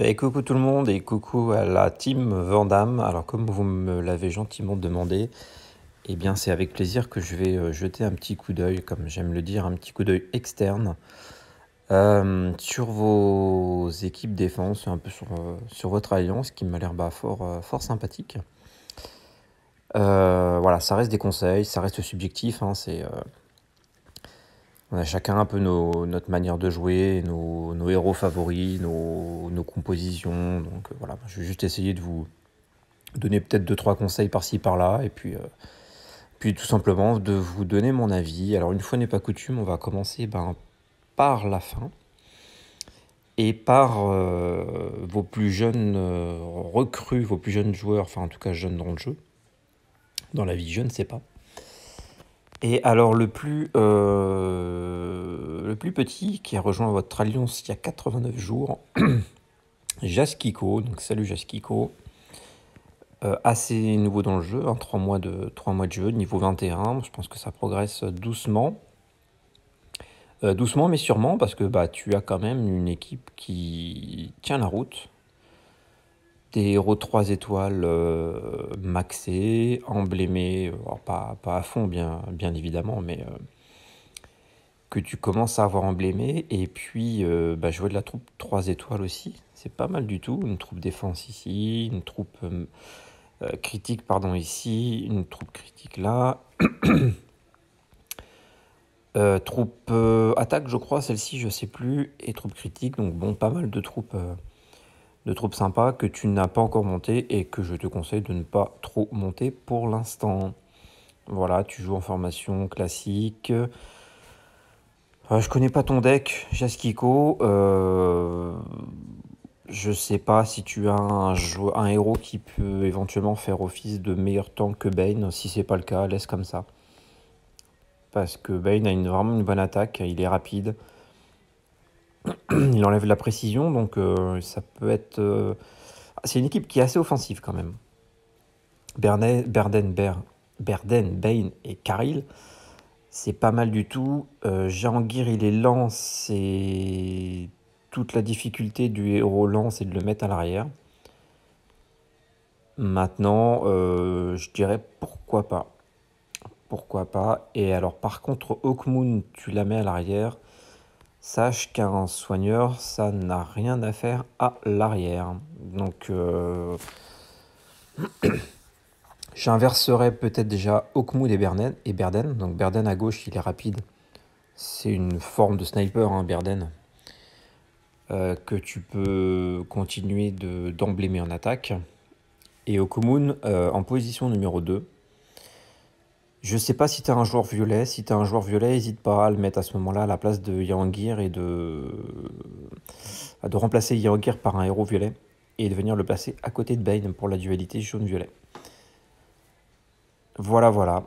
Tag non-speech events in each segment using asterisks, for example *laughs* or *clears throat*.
Bah, coucou tout le monde et coucou à la team Vandamme. Alors comme vous me l'avez gentiment demandé, eh bien c'est avec plaisir que je vais euh, jeter un petit coup d'œil, comme j'aime le dire, un petit coup d'œil externe euh, sur vos équipes défense, un peu sur, euh, votre alliance qui m'a l'air bah, fort, fort sympathique. voilà, ça reste des conseils, ça reste subjectif, hein, c'est... On a chacun un peu nos, notre manière de jouer, nos, nos héros favoris, nos, nos compositions. Donc euh, voilà, je vais juste essayer de vous donner peut-être deux, trois conseils par-ci, par-là. Et puis, euh, puis tout simplement de vous donner mon avis. Alors une fois n'est pas coutume, on va commencer ben, par la fin et par euh, vos plus jeunes recrues, vos plus jeunes joueurs, enfin en tout cas jeunes dans le jeu. Dans la vie, je ne sais pas. Et alors le plus, euh, le plus petit qui a rejoint votre alliance il y a 89 jours, *clears throat* Jaskiko, donc salut Jaskiko, euh, assez nouveau dans le jeu, 3, hein, mois de, mois de jeu, niveau 21, je pense que ça progresse doucement. Euh, doucement mais sûrement parce que bah, tu as quand même une équipe qui tient la route, des héros 3 étoiles euh, maxés, emblémés, euh, pas, pas, à fond bien, bien évidemment, mais euh, que tu commences à avoir emblémé. Et puis, je bah, de la troupe 3 étoiles aussi, c'est pas mal du tout. Une troupe défense ici, une troupe critique pardon ici, une troupe critique là. *coughs* troupe attaque, je crois, celle-ci, je sais plus, et troupe critique, donc bon, pas mal de troupes de troupes sympas que tu n'as pas encore monté et que je te conseille de ne pas trop monter pour l'instant. Voilà, tu joues en formation classique. Euh, je connais pas ton deck, Jaskiko. Euh, je sais pas si tu as un, un, héros qui peut éventuellement faire office de meilleur tank que Bane. Si c'est pas le cas, laisse comme ça. Parce que Bane a une, vraiment une bonne attaque, il est rapide. *clears throat* il enlève la précision, donc euh, ça peut être. Euh, c'est une équipe qui est assez offensive quand même. Berden, Bain et Karil. c'est pas mal du tout. Euh, jean guir il est lent, c'est toute la difficulté du héros lent, c'est de le mettre à l'arrière. Maintenant, je dirais pourquoi pas. Pourquoi pas. Et alors, par contre, Oakmoon, tu la mets à l'arrière sache qu'un soigneur, ça n'a rien à faire à l'arrière. Donc, euh, *clears throat* j'inverserai peut-être déjà Okmoud et Berden, et Berden. Donc, Berden à gauche, il est rapide. C'est une forme de sniper, hein, Berden, euh, que tu peux continuer d'emblémer en attaque. Et Okumun euh, en position numéro 2. Je sais pas si tu as un joueur violet. Si tu as un joueur violet, n'hésite pas à le mettre à ce moment-là à la place de Yangir et de... Euh, de remplacer Yangir par un héros violet et de venir le placer à côté de Bane pour la dualité jaune-violet. Voilà, voilà.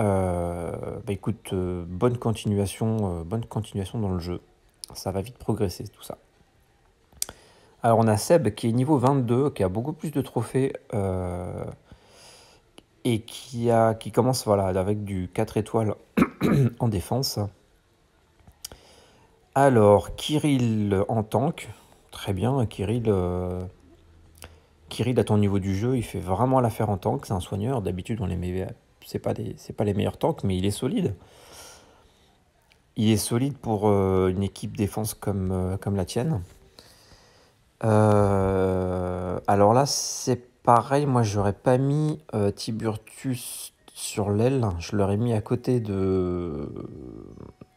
Euh, bah écoute, euh, bonne continuation, bonne continuation dans le jeu. Ça va vite progresser tout ça. Alors on a Seb qui est niveau 22, qui a beaucoup plus de trophées et qui, a, qui commence voilà, avec du 4 étoiles *clears throat* en défense. Alors, Kirill en tank, très bien, Kirill, euh, Kirill à ton niveau du jeu, il fait vraiment l'affaire en tank, c'est un soigneur, d'habitude on les met, c'est pas, pas les meilleurs tanks, mais il est solide. Il est solide pour euh, une équipe défense comme, euh, comme la tienne. alors là, c'est Pareil, moi, j'aurais pas mis euh, Tiburtus sur l'aile. Je l'aurais mis à côté de.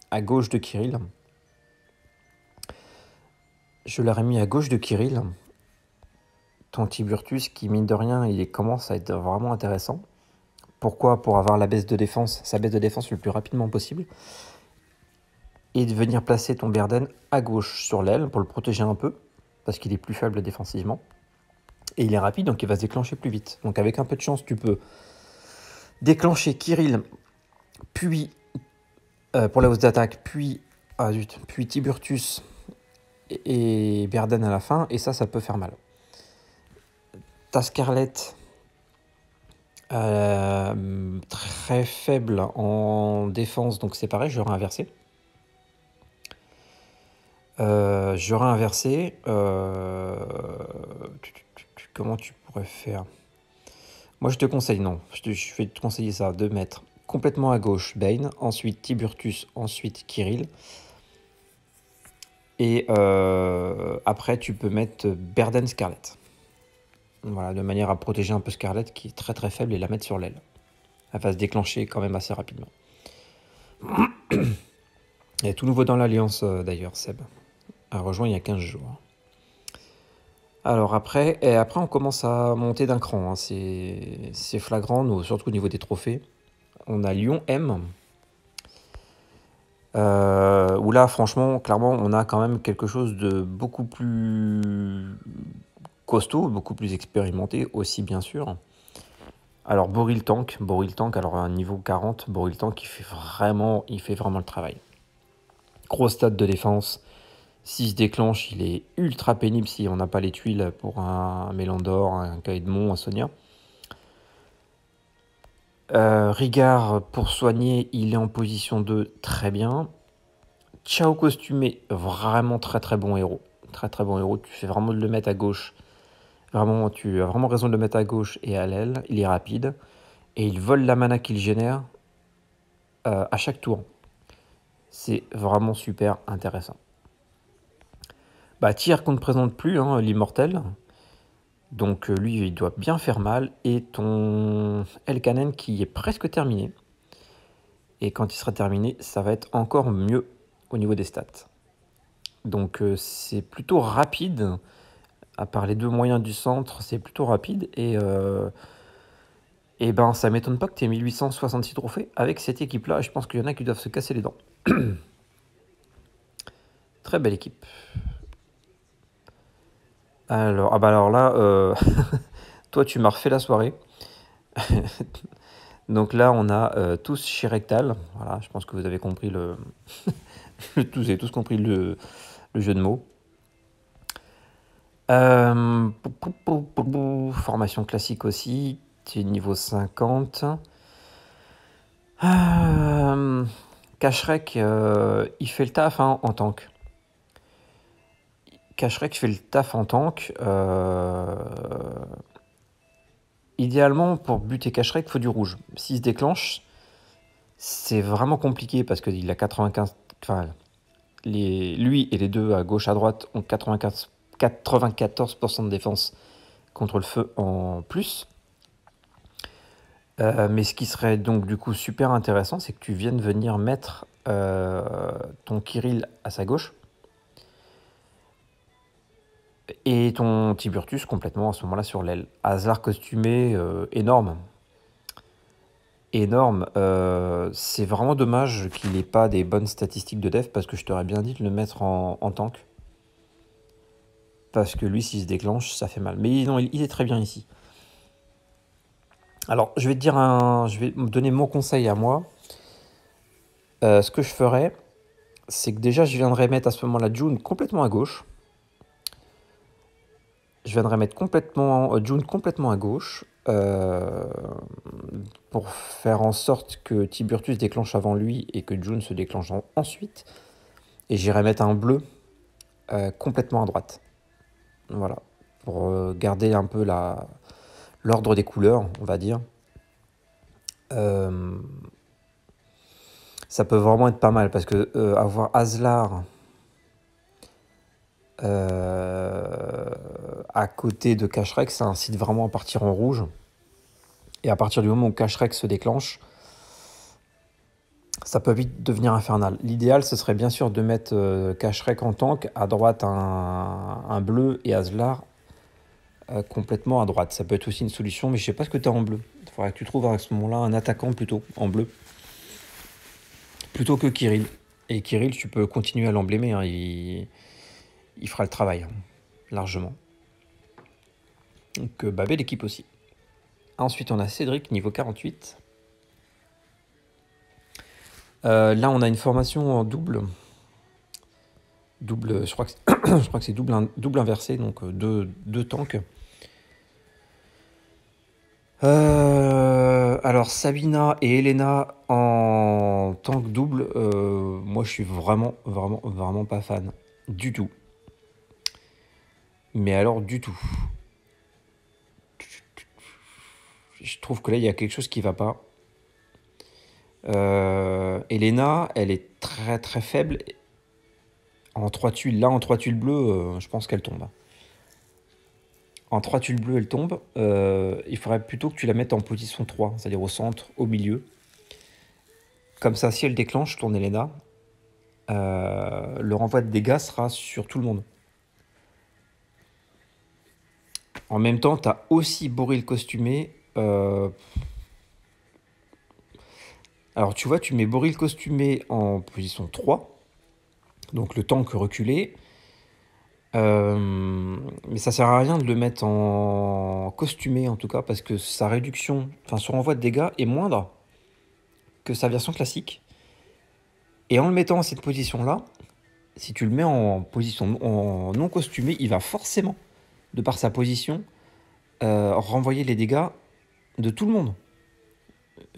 à gauche de Kirill. Je l'aurais mis à gauche de Kirill. Ton Tiburtus, qui mine de rien, il commence à être vraiment intéressant. Pourquoi Pour avoir la baisse de défense, sa baisse de défense le plus rapidement possible. Et de venir placer ton Berden à gauche sur l'aile pour le protéger un peu, parce qu'il est plus faible défensivement et il est rapide, donc il va se déclencher plus vite. Donc avec un peu de chance, tu peux déclencher Kirill, puis euh, pour la hausse d'attaque, puis, ah puis Tiburtus et, Berden à la fin, et ça, ça peut faire mal. Ta Scarlett, euh, très faible en défense, donc c'est pareil, Je inversé. Euh, Je inversé. Euh comment tu pourrais faire Moi, je te conseille, non. Je, vais te conseiller ça, de mettre complètement à gauche Bane, ensuite Tiburtus, ensuite Kirill. Et euh, après, tu peux mettre Berden Scarlet. Voilà, de manière à protéger un peu Scarlet qui est très très faible et la mettre sur l'aile. Elle va se déclencher quand même assez rapidement. *coughs* est tout nouveau dans l'Alliance euh, d'ailleurs, Seb. A rejoint il y a 15 jours. Alors après, et après on commence à monter d'un cran. Hein. C'est flagrant, nous, surtout au niveau des trophées. On a Lyon M. Euh, où là, franchement, clairement, on a quand même quelque chose de beaucoup plus costaud, beaucoup plus expérimenté aussi, bien sûr. Alors Boril Tank, Boril Tank, alors un niveau 40, Boril Tank, qui fait vraiment, il fait vraiment le travail. Gros stade de défense, s'il se déclenche, il est ultra pénible si on n'a pas les tuiles pour un Mélandor, un Caedmon, un Sonia. Euh, Rigard, pour soigner, il est en position 2, très bien. Ciao costumé, vraiment très très bon héros. Très très bon héros, tu fais vraiment de le mettre à gauche. Vraiment, tu as vraiment raison de le mettre à gauche et à l'aile. Il est rapide. Et il vole la mana qu'il génère euh, à chaque tour. C'est vraiment super intéressant. Bah, qu'on ne présente plus, hein, l'immortel. Donc euh, lui, il doit bien faire mal. Et ton Elkanen qui est presque terminé. Et quand il sera terminé, ça va être encore mieux au niveau des stats. Donc euh, c'est plutôt rapide. À part les deux moyens du centre, c'est plutôt rapide. Et, euh, et ben ça m'étonne pas que tu aies 1866 trophées avec cette équipe-là. Je pense qu'il y en a qui doivent se casser les dents. *clears throat* Très belle équipe. Alors, ah bah alors là, euh, *laughs* toi, tu m'as refait la soirée. *laughs* Donc là, on a euh, tous chez Rectal. Voilà, je pense que vous avez compris le. *laughs* tous compris le, jeu de mots. Euh, formation classique aussi. Tu niveau 50. Cashrek, il fait le taf hein, en tant que. Kashrek fait le taf en tank. Euh, idéalement, pour buter Kashrek, il faut du rouge. S'il se déclenche, c'est vraiment compliqué parce qu'il a 95. Enfin, lui et les deux à gauche à droite ont 94% de défense contre le feu en plus. Euh, mais ce qui serait donc du coup super intéressant, c'est que tu viennes venir mettre euh, ton Kirill à sa gauche et ton Tiburtus complètement à ce moment-là sur l'aile. Hazard costumé, euh, énorme. Énorme. Euh, c'est vraiment dommage qu'il n'ait pas des bonnes statistiques de def parce que je t'aurais bien dit de le mettre en, en tank. Parce que lui, s'il se déclenche, ça fait mal. Mais non, il, est très bien ici. Alors, je vais te dire un. Je vais donner mon conseil à moi. Euh, ce que je ferais, c'est que déjà, je viendrais mettre à ce moment-là June complètement à gauche je viendrai mettre complètement euh, June complètement à gauche euh, pour faire en sorte que Tiburtus déclenche avant lui et que June se déclenche ensuite. Et j'irai mettre un bleu euh, complètement à droite. Voilà, pour garder un peu l'ordre des couleurs, on va dire. ça peut vraiment être pas mal parce que avoir Aslar à côté de Cashrek, ça incite vraiment à partir en rouge. Et à partir du moment où Cashrek se déclenche, ça peut vite devenir infernal. L'idéal, ce serait bien sûr de mettre euh, en tank, à droite un, bleu et Azlar euh, complètement à droite. Ça peut être aussi une solution, mais je sais pas ce que tu as en bleu. Il faudrait que tu trouves à ce moment-là un attaquant plutôt en bleu, plutôt que Kirill. Et Kirill, tu peux continuer à l'emblémer, hein. il... fera le travail, hein, largement. Donc euh, Babé, l'équipe aussi. Ensuite, on a Cédric, niveau 48. Euh, là, on a une formation en double. Double, je crois que c'est *coughs* double, double inversé, donc euh, deux, deux tanks. alors Sabina et Elena en tank double, moi je suis vraiment, vraiment, vraiment pas fan du tout. Mais alors du tout je trouve que là, il y a quelque chose qui ne va pas. Euh, Elena, elle est très très faible. En trois tuiles, là en trois tuiles bleues, euh, je pense qu'elle tombe. En trois tuiles bleues, elle tombe. Euh, il faudrait plutôt que tu la mettes en position 3, c'est-à-dire au centre, au milieu. Comme ça, si elle déclenche ton Elena, le renvoi de dégâts sera sur tout le monde. En même temps, tu as aussi Boril costumé euh, alors tu vois, tu mets Boril costumé en position 3, donc le tank reculé. Euh, mais ça sert à rien de le mettre en costumé en tout cas parce que sa réduction, enfin son renvoi de dégâts est moindre que sa version classique. Et en le mettant en cette position là, si tu le mets en position non costumé, il va forcément, de par sa position, euh, renvoyer les dégâts de tout le monde,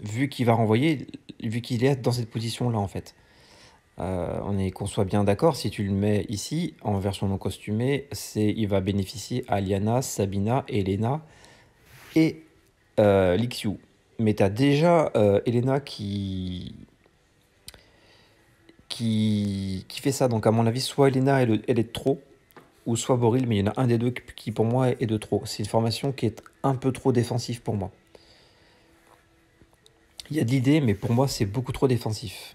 vu qu'il va renvoyer, vu qu'il est dans cette position-là, en fait. Euh, on est qu'on soit bien d'accord, si tu le mets ici, en version non costumée, c'est il va bénéficier à Liana, Sabina, Elena et euh, Lixiu. Mais tu as déjà euh, Elena qui... qui... qui fait ça. Donc à mon avis, soit Elena, elle, elle est trop, ou soit Boril, mais il y en a un des deux qui pour moi est de trop. C'est une formation qui est un peu trop défensive pour moi. Il y a de l'idée, mais pour moi, c'est beaucoup trop défensif.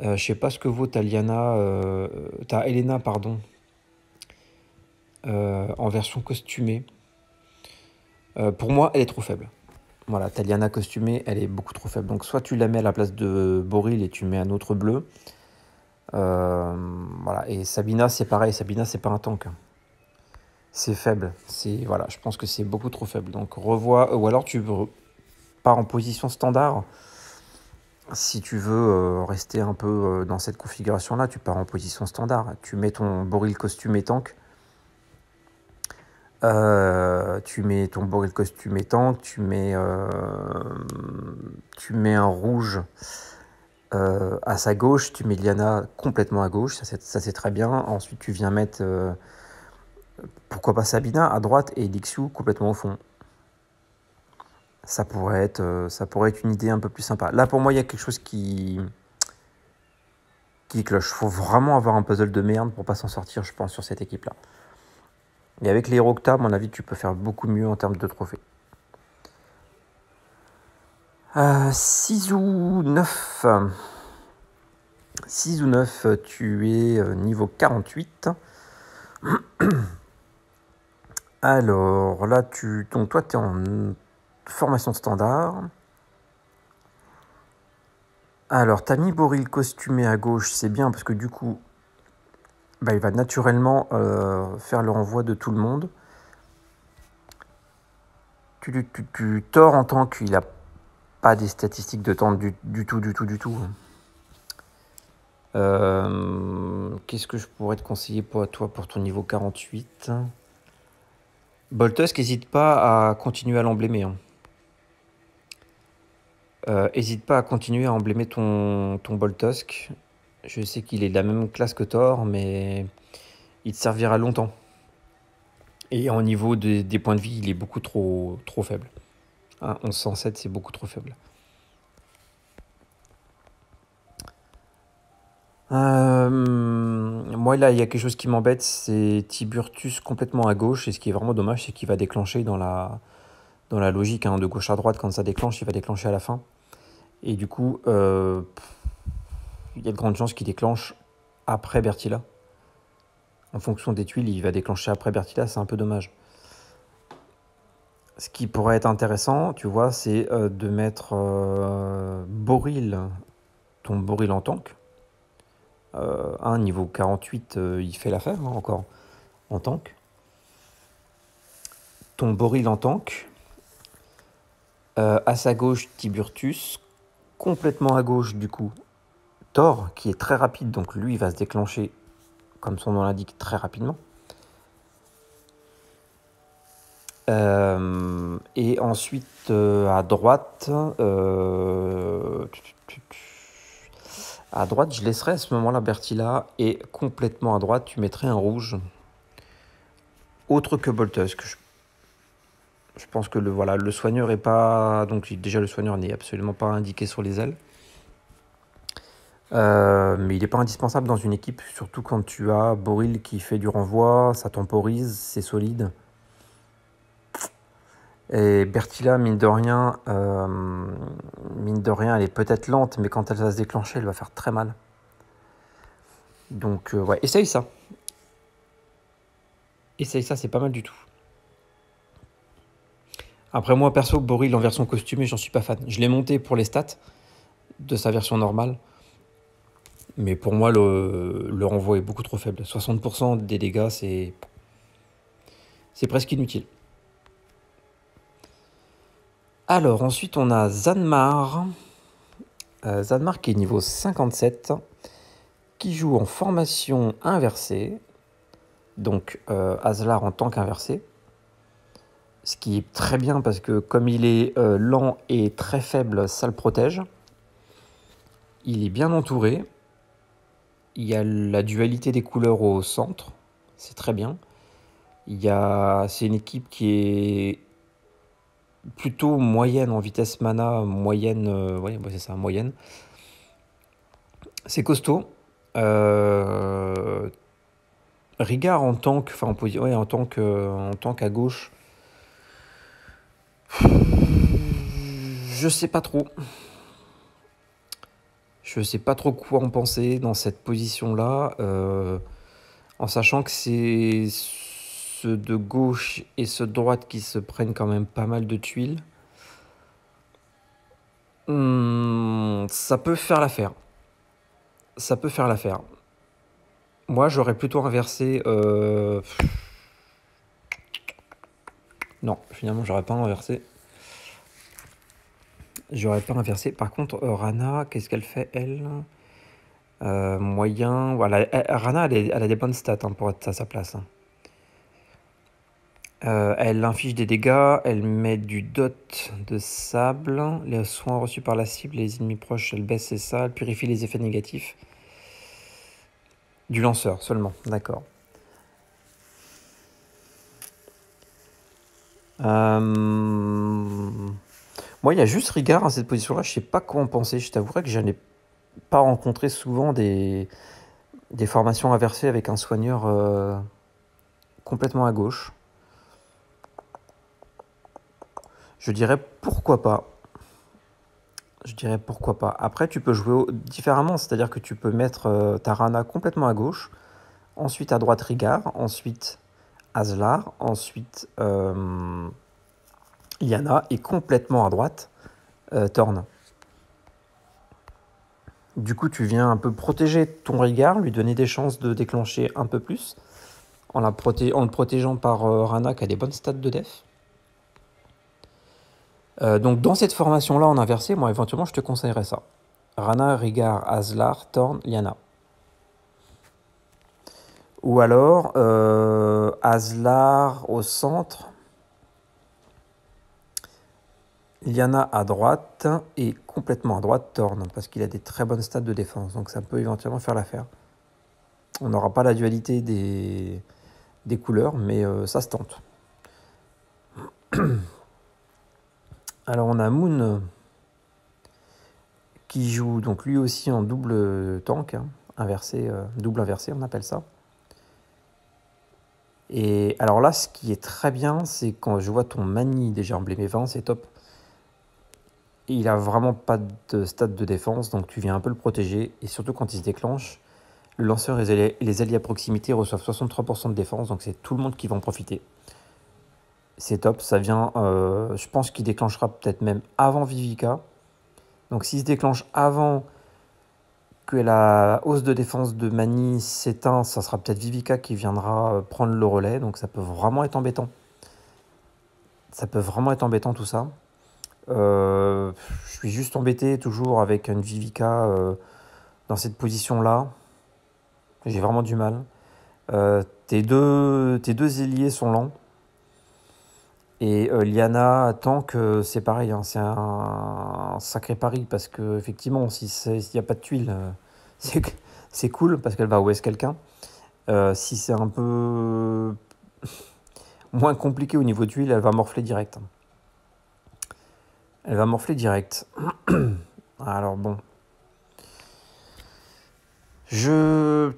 Euh, je ne sais pas ce que vaut ta Liana, euh, ta Elena, pardon, euh, en version costumée. pour moi, elle est trop faible. Voilà, ta costumée, elle est beaucoup trop faible. Donc soit tu la mets à la place de Boril et tu mets un autre bleu. voilà, et Sabina, c'est pareil. Sabina, c'est pas un tank. C'est faible. voilà, je pense que c'est beaucoup trop faible. Donc revois, ou alors tu pas en position standard. Si tu veux euh, rester un peu euh, dans cette configuration-là, tu pars en position standard. Tu mets ton Boril costume et tank. Euh, tu mets ton Boril costume et tank. Tu mets, tu mets un rouge à sa gauche. Tu mets Liana complètement à gauche. Ça, c'est très bien. Ensuite, tu viens mettre pourquoi pas Sabina à droite et Lixiu complètement au fond ça pourrait, être, euh, ça pourrait être une idée un peu plus sympa. Là, pour moi, il y a quelque chose qui, qui cloche. faut vraiment avoir un puzzle de merde pour pas s'en sortir, je pense, sur cette équipe-là. Et avec les héros à mon avis, tu peux faire beaucoup mieux en termes de trophées. 6 euh, ou 9. 6 ou 9, tu es euh, niveau 48. *clears throat* Alors là, tu. Donc toi, tu es en formation standard. Alors, Tami Boril costumé à gauche, c'est bien parce que du coup, bah, il va naturellement euh, faire le renvoi de tout le monde. Tu, tu, en tant qu'il n'a pas des statistiques de temps du, tout, du tout, du tout. Euh, qu'est-ce que je pourrais te conseiller pour toi pour ton niveau 48 Boltus n'hésite pas à continuer à l'emblémer. Hein. N'hésite euh, pas à continuer à emblémer ton, ton Boltusk. Je sais qu'il est de la même classe que Thor, mais il te servira longtemps. Et au niveau des points de vie, il est beaucoup trop, trop faible. 1107, c'est beaucoup trop faible. Euh, moi, là, il y a quelque chose qui m'embête, c'est Tiburtus complètement à gauche. Et ce qui est vraiment dommage, c'est qu'il va déclencher dans la, dans la logique hein, de gauche à droite. Quand ça déclenche, il va déclencher à la fin. Et du coup, euh, il y a de grandes chances qu'il déclenche après Bertilla. En fonction des tuiles, il va déclencher après Bertilla, c'est un peu dommage. Ce qui pourrait être intéressant, tu vois, c'est euh, de mettre euh, Boril, ton Boril en tank. un niveau 48, il fait l'affaire hein, encore en tank. Ton Boril en tank. Euh, à sa gauche, Tiburtus complètement à gauche du coup Thor, qui est très rapide, donc lui va se déclencher, comme son nom l'indique, très rapidement. Euh, et ensuite euh, à droite, euh, à droite, je laisserai à ce moment-là Bertila et complètement à droite, tu mettrais un rouge autre que Boltus, que je je pense que le, voilà, le soigneur est pas. Donc, déjà, le soigneur n'est absolument pas indiqué sur les ailes. Euh, mais il n'est pas indispensable dans une équipe, surtout quand tu as Boril qui fait du renvoi, ça temporise, c'est solide. Et Bertila, mine de rien, euh, mine de rien, elle est peut-être lente, mais quand elle va se déclencher, elle va faire très mal. Donc, euh, ouais, essaye ça. Essaye ça, c'est pas mal du tout. Après moi, perso, Boril en version costumée, j'en suis pas fan. Je l'ai monté pour les stats de sa version normale. Mais pour moi, le, renvoi est beaucoup trop faible. 60% des dégâts, c'est... C'est presque inutile. Alors, ensuite, on a Zanmar. Euh, Zanmar qui est niveau 57, qui joue en formation inversée. Donc, euh, Azlar en tant qu'inversé ce qui est très bien parce que comme il est euh, lent et très faible, ça le protège. Il est bien entouré. Il y a la dualité des couleurs au centre, c'est très bien. Il y a, c'est une équipe qui est plutôt moyenne en vitesse mana, moyenne, euh, c'est ça, moyenne. C'est costaud. Euh, Rigard en tant que, enfin, ouais, en tant que, en tant qu'à gauche, je sais pas trop. Je sais pas trop quoi en penser dans cette position-là, euh, en sachant que c'est ceux de gauche et ceux de droite qui se prennent quand même pas mal de tuiles. Hmm, ça peut faire l'affaire. Ça peut faire l'affaire. Moi, j'aurais plutôt inversé. Euh, non, finalement, j'aurais pas inversé. J'aurais pas inversé. Par contre, euh, Rana, qu'est-ce qu'elle fait, elle euh, Moyen. Voilà, Rana, elle, a des bonnes stats hein, pour être à sa place. Hein. Euh, elle inflige des dégâts, elle met du dot de sable, les soins reçus par la cible, les ennemis proches, elle baisse ses ça, elle purifie les effets négatifs. Du lanceur seulement, d'accord. Euh, moi, il y a juste Rigard à cette position-là. Je sais pas quoi penser. Je t'avouerai que je n'ai pas rencontré souvent des, des formations inversées avec un soigneur euh, complètement à gauche. Je dirais pourquoi pas. Je dirais pourquoi pas. Après, tu peux jouer différemment, c'est-à-dire que tu peux mettre euh, ta Rana complètement à gauche, ensuite à droite Rigard, ensuite Aslar. Ensuite, euh, Yana est complètement à droite, euh, Torn. Du coup, tu viens un peu protéger ton regard, lui donner des chances de déclencher un peu plus, en, le protégeant par euh, Rana qui a des bonnes stats de def. Euh, donc dans cette formation-là en inversé, moi éventuellement je te conseillerais ça. Rana, Rigar, Aslar, Torn, Yana. Ou alors euh, Aslar au centre. Liana à droite et complètement à droite Thorn parce qu'il a des très bonnes stats de défense. Donc ça peut éventuellement faire l'affaire. On n'aura pas la dualité des, des couleurs, mais euh, ça se tente. *clears throat* Alors on a Moon qui joue donc lui aussi en double tank, hein, inversé, euh, double inversé on appelle ça. Et alors là, ce qui est très bien, c'est quand je vois ton Mani déjà 20, c'est top. Il a vraiment pas de stade de défense, donc tu viens un peu le protéger. Et surtout quand il se déclenche, le lanceur et les alliés à proximité reçoivent 63% de défense, donc c'est tout le monde qui va en profiter. C'est top, ça vient, euh, je pense qu'il déclenchera peut-être même avant Vivica. Donc s'il se déclenche avant que la hausse de défense de Mani s'éteint, ça sera peut-être Vivica qui viendra euh, prendre le relais, donc ça peut vraiment être embêtant. Ça peut vraiment être embêtant tout ça. Euh, je suis juste embêté toujours avec une Vivica euh, dans cette position-là. J'ai vraiment du mal. tes, deux, tes deux ailiers sont lents. Et euh, Liana Tank, que c'est pareil, hein, c'est un, sacré pari parce que effectivement, s'il n'y a pas de tuiles, euh, *laughs* c'est, cool parce qu'elle va ouest quelqu'un. Euh, si c'est un peu *laughs* moins compliqué au niveau de tuiles, elle va morfler direct. Hein. Elle va morfler direct. *clears throat* Alors bon. Je.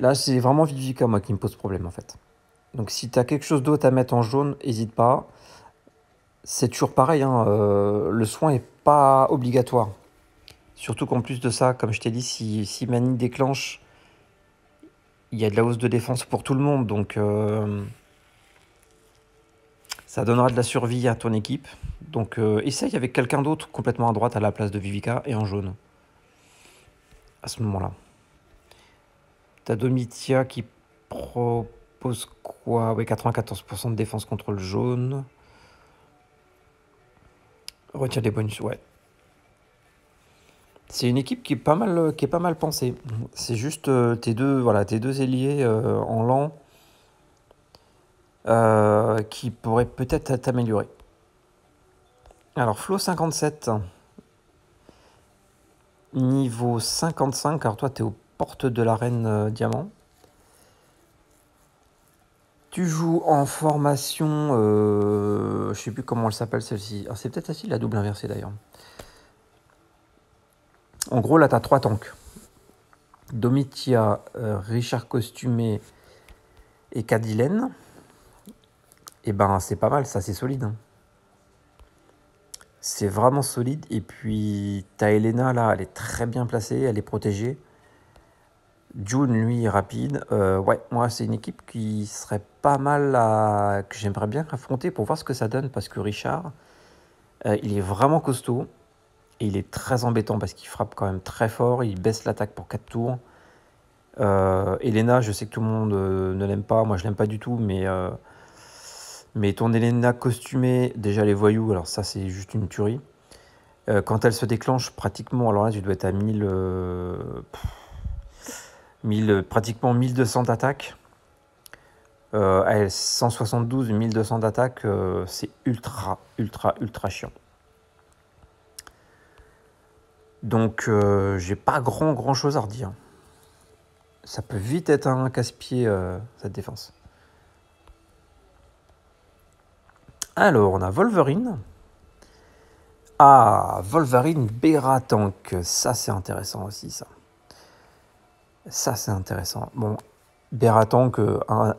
là, c'est vraiment Vivica, moi, qui me pose problème, en fait. Donc, si tu as quelque chose d'autre à mettre en jaune, n'hésite pas. C'est toujours pareil, hein, euh, le soin n'est pas obligatoire. Surtout qu'en plus de ça, comme je t'ai dit, si, si Mani déclenche, il y a de la hausse de défense pour tout le monde. Donc, euh, ça donnera de la survie à ton équipe. Donc, euh, essaye avec quelqu'un d'autre complètement à droite à la place de Vivica et en jaune. À ce moment-là. T'as Domitia qui propose quoi Oui, 94% de défense contre le jaune. Retire des bonus, ouais. C'est une équipe qui est pas mal, qui est pas mal pensée. C'est juste euh, tes deux, voilà, tes deux ailiers euh, en l'an euh, qui pourraient peut-être t'améliorer. Alors Flo 57, niveau 55. Alors toi, t'es au porte de la reine euh, diamant. Tu joues en formation, Je euh, je sais plus comment elle s'appelle celle-ci. Ah, c'est peut-être celle-ci, la double inversée d'ailleurs. En gros, là, tu as trois tanks. Domitia, euh, Richard Costumé et Cadilène. Et eh ben, c'est pas mal, ça, c'est solide. Hein. C'est vraiment solide. Et puis, ta Elena, là, elle est très bien placée, elle est protégée. June, lui, rapide. Euh, ouais, moi, c'est une équipe qui serait pas mal à... que j'aimerais bien affronter pour voir ce que ça donne parce que Richard, euh, il est vraiment costaud et il est très embêtant parce qu'il frappe quand même très fort. Il baisse l'attaque pour 4 tours. Euh, Elena, je sais que tout le monde ne l'aime pas. Moi, je l'aime pas du tout, mais. Mais ton Elena costumée, déjà les voyous, alors ça c'est juste une tuerie. quand elle se déclenche pratiquement, alors là tu dois être à 1000 pratiquement 1200 d'attaque. Euh, 172, 1200 d'attaque, c'est ultra, ultra, ultra chiant. Donc, euh, j'ai pas grand, grand chose à redire. Ça peut vite être un casse-pied, euh, cette défense. Alors, on a Wolverine. Ah, Wolverine Bera Tank. Ça, c'est intéressant aussi, ça. Ça, c'est intéressant. Bon, Beratank, un,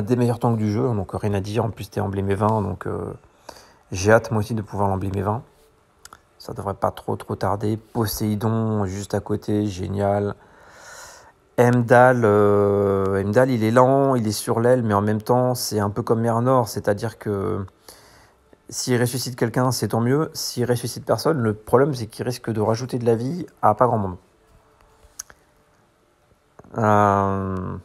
des meilleurs tanks du jeu, donc rien à dire. En plus, t'es emblémé 20, donc euh, j'ai hâte moi aussi de pouvoir mes 20. Ça devrait pas trop trop tarder. Poséidon, juste à côté, génial. Emdal, euh, il est lent, il est sur l'aile, mais en même temps, c'est un peu comme Mernor. Nord, c'est-à-dire que s'il ressuscite quelqu'un, c'est tant mieux. S'il ressuscite personne, le problème, c'est qu'il risque de rajouter de la vie à pas grand monde. Euh,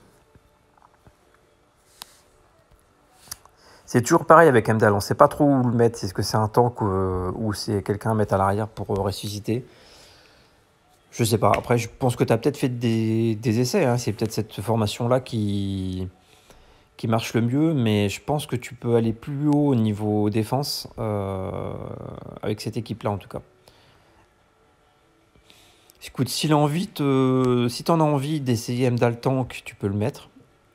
c'est toujours pareil avec Amdal, on ne sait pas trop où le mettre. Est-ce que c'est un tank ou, euh, c'est quelqu'un à mettre à l'arrière pour euh, ressusciter Je sais pas. Après, je pense que tu as peut-être fait des, essais. Hein. C'est peut-être cette formation-là qui, qui marche le mieux, mais je pense que tu peux aller plus haut au niveau défense avec cette équipe-là en tout cas. Écoute, si tu te... si t'en as envie d'essayer Mdal Tank, tu peux le mettre.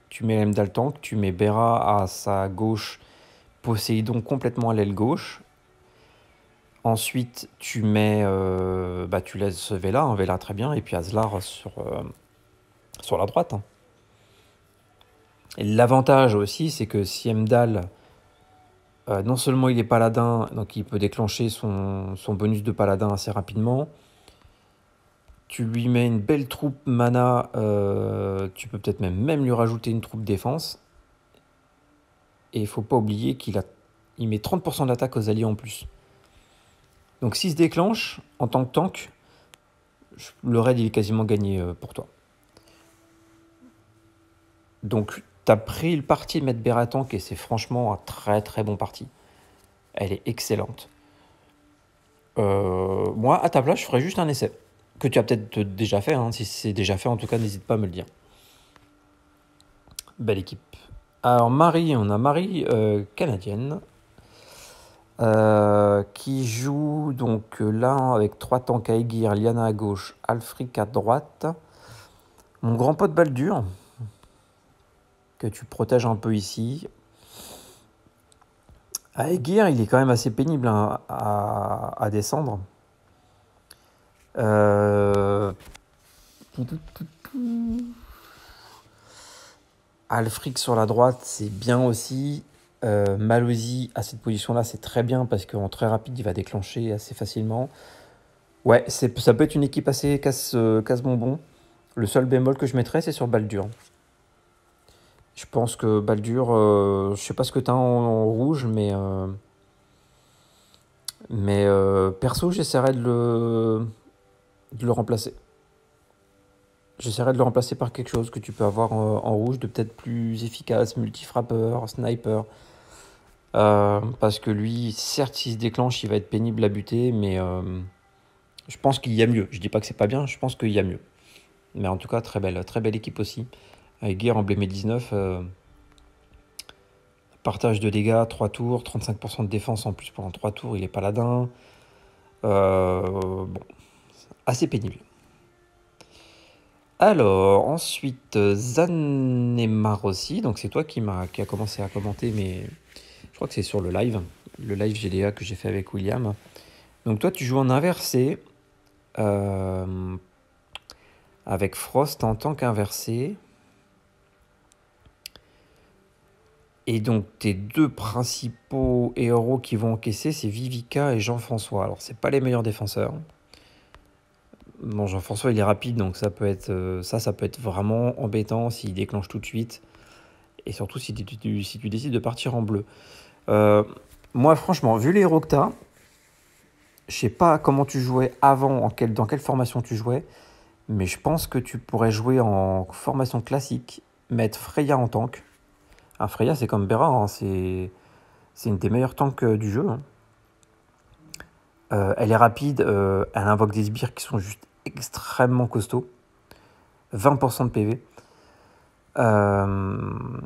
Tu mets Mdal Tank, tu mets Bera à sa gauche, Poseidon complètement à l'aile gauche. Ensuite, tu mets, euh, bah, tu laisses Vela, hein, Vela très bien, et puis Azlar sur, euh, la droite. Hein. l'avantage aussi, c'est que si Mdal euh, non seulement il est paladin, donc il peut déclencher son bonus de paladin assez rapidement, tu lui mets une belle troupe mana, euh, tu peux peut-être même, même lui rajouter une troupe défense. Et il faut pas oublier qu'il a, met 30% d'attaque aux alliés en plus. Donc s'il se déclenche, en tant que tank, le raid il est quasiment gagné euh, pour toi. Donc tu as pris le parti de mettre Bera tank et c'est franchement un très très bon parti. Elle est excellente. Euh, moi, à ta place, je ferais juste un essai que tu as peut-être déjà fait. Hein. Si c'est déjà fait, en tout cas, n'hésite pas à me le dire. Belle équipe. Alors, Marie, on a Marie, euh, canadienne, euh, qui joue donc euh, là avec trois tanks à Aiguir, Liana à gauche, Alfric à droite. Mon grand pote Baldur, que tu protèges un peu ici. À il est quand même assez pénible hein, à descendre. Euh... Alfric sur la droite, c'est bien aussi. Euh, à cette position-là, c'est très bien parce qu'en très rapide, il va déclencher assez facilement. Ouais, ça peut être une équipe assez casse-bonbon. Euh, le seul bémol que je mettrais, c'est sur Baldur. Je pense que Baldur, euh, je sais pas ce que t'as en, en, rouge, mais. Euh, mais perso, j'essaierai de le de le remplacer. J'essaierai de le remplacer par quelque chose que tu peux avoir euh, en, rouge de peut-être plus efficace, multi frappeur sniper. Euh, parce que lui, certes, s'il se déclenche, il va être pénible à buter, mais euh, je pense qu'il y a mieux. Je dis pas que c'est pas bien, je pense qu'il y a mieux. Mais en tout cas, très belle, très belle équipe aussi. Avec Gear Emblème 19, partage de dégâts, 3 tours, 35% de défense en plus pendant 3 tours, il est paladin. bon, assez pénible. Alors, ensuite, Zanemar aussi. Donc, c'est toi qui, a, qui a commencé à commenter, mais je crois que c'est sur le live, le live GDA que j'ai fait avec William. Donc, toi, tu joues en inversé euh, avec Frost en tant qu'inversé. Et donc, tes deux principaux héros qui vont encaisser, c'est Vivica et Jean-François. Alors, c'est pas les meilleurs défenseurs. Bon, Jean-François, il est rapide, donc ça peut être euh, ça, ça peut être vraiment embêtant s'il déclenche tout de suite, et surtout si tu, si tu décides de partir en bleu. Euh, moi, franchement, vu les héros je sais pas comment tu jouais avant, en quel, dans quelle formation tu jouais, mais je pense que tu pourrais jouer en formation classique, mettre Freya en tank. Un ah, Freya, c'est comme Bera, hein, c'est une des meilleures tanks euh, du jeu. Hein. elle est rapide, elle invoque des sbires qui sont juste extrêmement costaud. 20% de PV. Euh,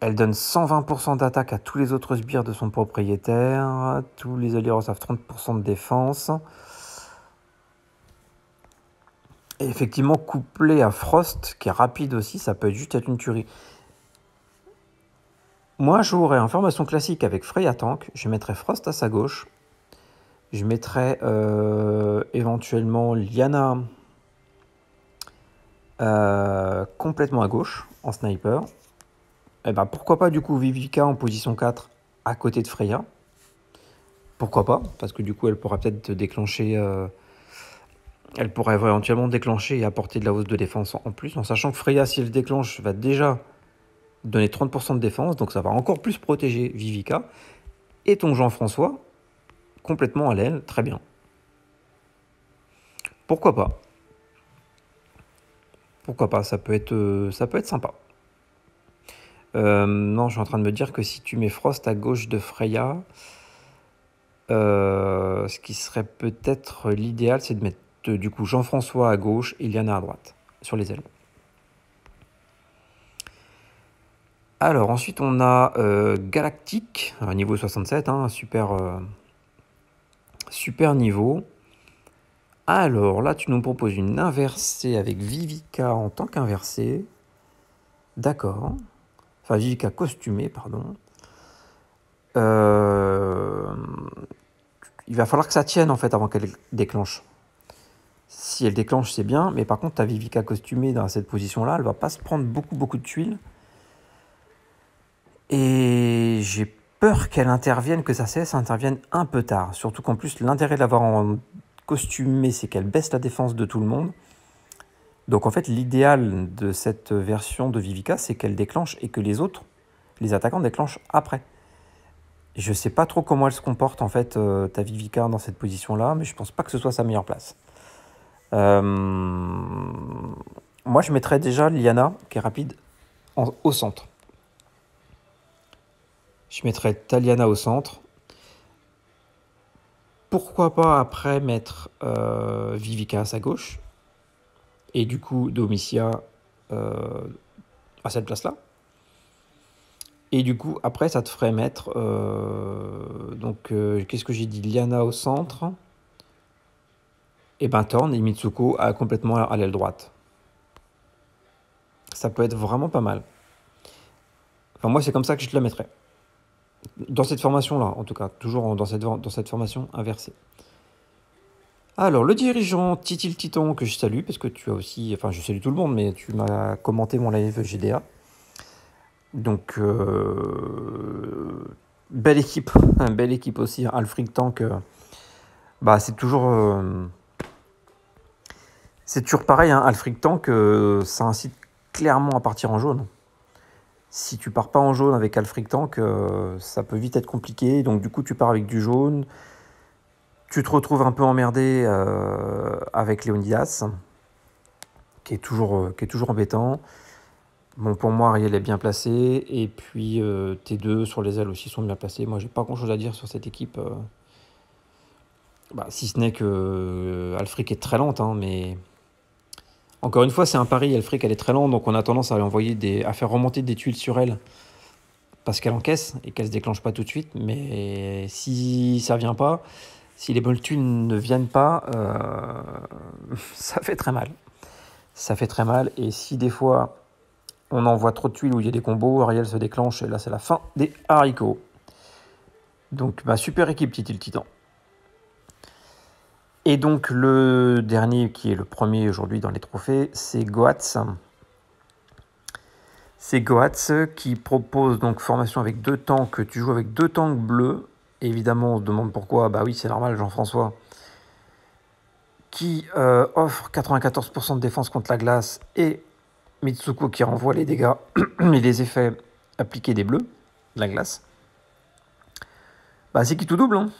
elle donne 120% d'attaque à tous les autres sbires de son propriétaire. Tous les alliés reçoivent 30% de défense. effectivement, couplé à Frost, qui est rapide aussi, ça peut juste être une tuerie. Moi, je jouerais en formation classique avec Freya Tank. Je mettrais Frost à sa gauche. Je mettrais euh, éventuellement Liana euh, complètement à gauche en sniper. Et eh ben pourquoi pas du coup Vivica en position 4 à côté de Freya pourquoi pas Parce que du coup, elle pourra peut-être déclencher. Euh, elle pourrait éventuellement déclencher et apporter de la hausse de défense en plus, en sachant que Freya, si elle déclenche, va déjà donner 30% de défense, donc ça va encore plus protéger Vivica. Et ton Jean-François, complètement à l'aile, très bien. Pourquoi pas Pourquoi pas Ça peut être, euh, ça peut être sympa. Euh, non, je suis en train de me dire que si tu mets Frost à gauche de Freya, euh, ce qui serait peut-être l'idéal, c'est de mettre du coup Jean-François à gauche et Liana à droite, sur les ailes. Alors ensuite on a Galactic, Galactique, niveau 67, un hein, super, Super niveau. Alors là, tu nous proposes une inversée avec Vivica en tant qu'inversée. D'accord. Enfin, Vivica costumée, pardon. Euh, il va falloir que ça tienne en fait avant qu'elle déclenche. Si elle déclenche, c'est bien, mais par contre, ta Vivica costumée dans cette position-là, elle va pas se prendre beaucoup, beaucoup de tuiles. Et j'ai peur qu'elle intervienne, que sa CS intervienne un peu tard. Surtout qu'en plus, l'intérêt de l'avoir en costumé, c'est qu'elle baisse la défense de tout le monde. Donc en fait, l'idéal de cette version de Vivica, c'est qu'elle déclenche et que les autres, les attaquants, déclenchent après. Je ne sais pas trop comment elle se comporte, en fait, euh, ta Vivica dans cette position-là, mais je ne pense pas que ce soit sa meilleure place. Euh, moi, je mettrais déjà Liana, qui est rapide, au centre. Je mettrai Taliana au centre. Pourquoi pas après mettre euh, Vivica à sa gauche et du coup Domitia euh, à cette place-là. Et du coup, après, ça te ferait mettre. Euh, donc, qu'est-ce que j'ai dit Liana au centre. Et ben Torn et Mitsuko complètement à l'aile droite. Ça peut être vraiment pas mal. Enfin, moi, c'est comme ça que je te la mettrais dans cette formation-là, en tout cas, toujours dans cette, dans cette formation inversée. Alors, le dirigeant Titil titon que je salue, parce que tu as aussi, enfin, je salue tout le monde, mais tu m'as commenté mon live GDA. Donc, euh, belle équipe, *laughs* belle équipe aussi. Hein, Alfred Tank, euh, bah, c'est toujours. Euh, c'est toujours pareil, hein, Alfred Tank, ça incite clairement à partir en jaune si tu pars pas en jaune avec Alfric Tank, euh, ça peut vite être compliqué. Donc du coup, tu pars avec du jaune. Tu te retrouves un peu emmerdé euh, avec Leonidas, qui est toujours, euh, qui est toujours embêtant. Bon, pour moi, Ariel est bien placé. Et puis, tes deux sur les ailes aussi sont bien placés. Moi, j'ai pas grand chose à dire sur cette équipe. Bah, si ce n'est que Alfric est très lente, hein, mais encore une fois, c'est un pari, elle fric, qu'elle est très lente, donc on a tendance à envoyer à faire remonter des tuiles sur elle parce qu'elle encaisse et qu'elle se déclenche pas tout de suite. Mais si ça vient pas, si les bonnes tuiles ne viennent pas, euh, *laughs* ça fait très mal. Ça fait très mal. Et si des fois on envoie trop de tuiles où il y a des combos, Ariel se déclenche et là c'est la fin des haricots. Donc ma super équipe, Titi Titan. Et donc le dernier qui est le premier aujourd'hui dans les trophées, c'est Goatz. C'est Goatz qui propose donc formation avec deux tanks. Tu joues avec deux tanks bleus. Évidemment, on se demande pourquoi. Bah oui, c'est normal, Jean-François. Qui euh, offre 94% de défense contre la glace et Mitsuko qui renvoie les dégâts *clears throat* et les effets appliqués des bleus, de la glace. Bah c'est qui tout double, hein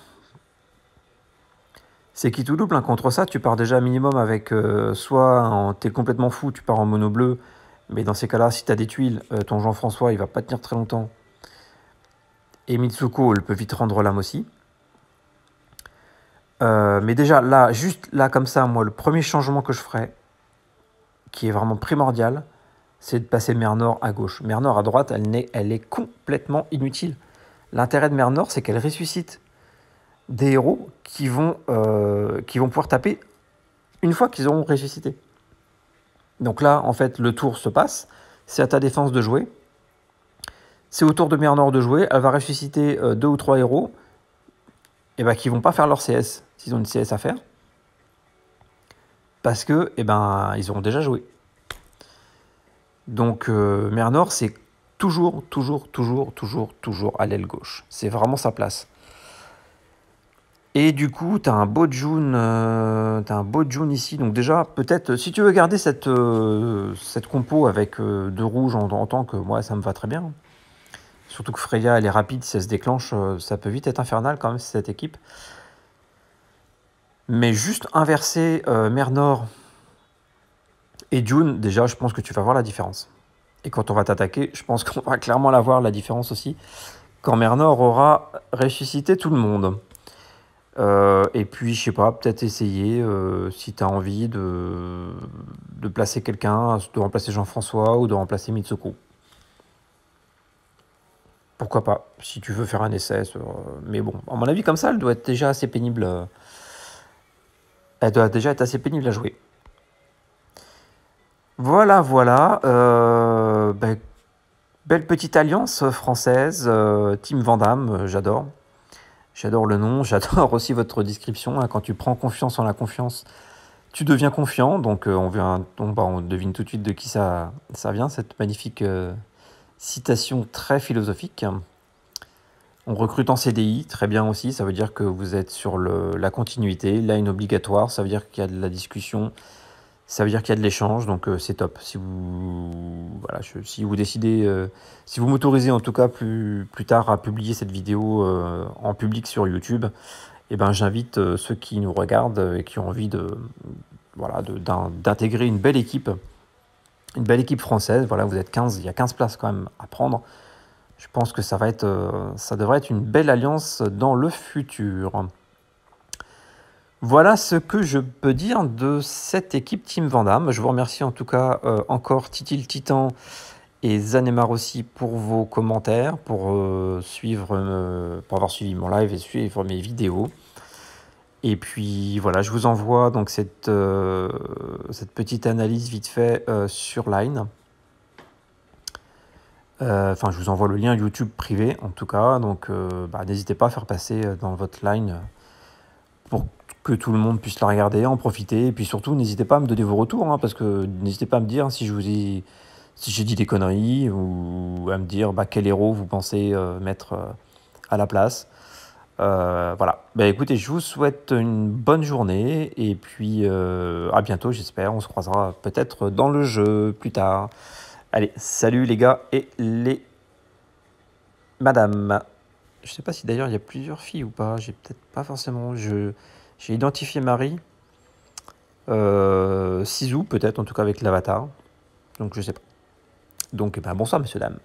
c'est qui tout double, hein, contre ça, tu pars déjà minimum avec euh, soit t'es complètement fou, tu pars en mono bleu, mais dans ces cas-là, si t'as des tuiles, euh, ton Jean-François, il va pas tenir très longtemps. Et Mitsuko, elle peut vite rendre l'âme aussi. Euh, mais déjà, là, juste là, comme ça, moi, le premier changement que je ferais, qui est vraiment primordial, c'est de passer Mer Nord à gauche. Mer Nord à droite, elle, est, elle est complètement inutile. L'intérêt de Mer Nord, c'est qu'elle ressuscite des héros qui vont, euh, qui vont pouvoir taper une fois qu'ils auront ressuscité. Donc là, en fait, le tour se passe. C'est à ta défense de jouer. C'est au tour de Nord de jouer. Elle va ressusciter euh, deux ou trois héros et eh ne ben, qui vont pas faire leur CS s'ils ont une CS à faire. Parce que eh ben, ils auront déjà joué. Donc euh, Mère Nord c'est toujours, toujours, toujours, toujours, toujours à l'aile gauche. C'est vraiment sa place. Et du coup, tu as un beau June, euh, un beau June ici. Donc déjà, peut-être, si tu veux garder cette, euh, cette compo avec euh, deux rouges en, tant que, moi, ça me va très bien. Surtout que Freya, elle est rapide, si elle se déclenche, ça peut vite être infernal quand même, cette équipe. Mais juste inverser Mernor et June, déjà, je pense que tu vas voir la différence. Et quand on va t'attaquer, je pense *laughs* qu'on va clairement la voir, la différence aussi, quand Mernor aura ressuscité tout le monde. Euh, et puis, je sais pas, peut-être essayer, euh, si tu as envie, de, de placer quelqu'un, de remplacer Jean-François ou de remplacer Mitsuko. Pourquoi pas, si tu veux faire un essai. Euh, mais bon, à mon avis, comme ça, elle doit être déjà assez pénible. Elle doit déjà être assez pénible à jouer. Voilà, voilà. Ben, belle petite alliance française. Team Vandamme, j'adore. J'adore le nom, *laughs* j'adore aussi votre description. Hein. quand tu prends confiance en la confiance, tu deviens confiant. Donc euh, on, vient, bah, on, devine tout de suite de qui ça, ça vient, cette magnifique euh, citation très philosophique. On recrute en CDI, très bien aussi, ça veut dire que vous êtes sur le, la continuité, là une obligatoire, ça veut dire qu'il y a de la discussion, ça veut dire qu'il y a de l'échange, donc euh, c'est top. Si vous, voilà, si vous décidez, euh, si vous m'autorisez en tout cas plus, plus tard à publier cette vidéo euh, en public sur YouTube, eh ben, j'invite ceux qui nous regardent et qui ont envie de, voilà, d'intégrer une belle équipe, une belle équipe française. Voilà, vous êtes 15, il y a 15 places quand même à prendre. Je pense que ça, va être, ça devrait être une belle alliance dans le futur. Voilà ce que je peux dire de cette équipe Team Vandamme. Je vous remercie en tout cas euh, encore Titil Titan et Zanemar aussi pour vos commentaires, pour, euh, suivre, euh, pour avoir suivi mon live et suivre mes vidéos. Et puis voilà, je vous envoie donc cette, petite analyse vite fait sur Line. Enfin, je vous envoie le lien YouTube privé en tout cas, donc bah, n'hésitez pas à faire passer dans votre Line pour que tout le monde puisse la regarder, en profiter. Et puis surtout, n'hésitez pas à me donner vos retours, hein, parce que n'hésitez pas à me dire si je vous ai, si j'ai dit des conneries ou à me dire bah, quel héros vous pensez euh, mettre euh, à la place. Euh, voilà. Bah, écoutez, je vous souhaite une bonne journée et puis à bientôt, j'espère. On se croisera peut-être dans le jeu plus tard. Allez, salut les gars et les madame. Je sais pas si d'ailleurs il y a plusieurs filles ou pas. J'ai peut-être pas forcément. Je j'ai identifié Marie. Euh, peut-être, en tout cas avec l'avatar. Donc, je sais pas. Donc, eh ben, bonsoir, messieurs, dames.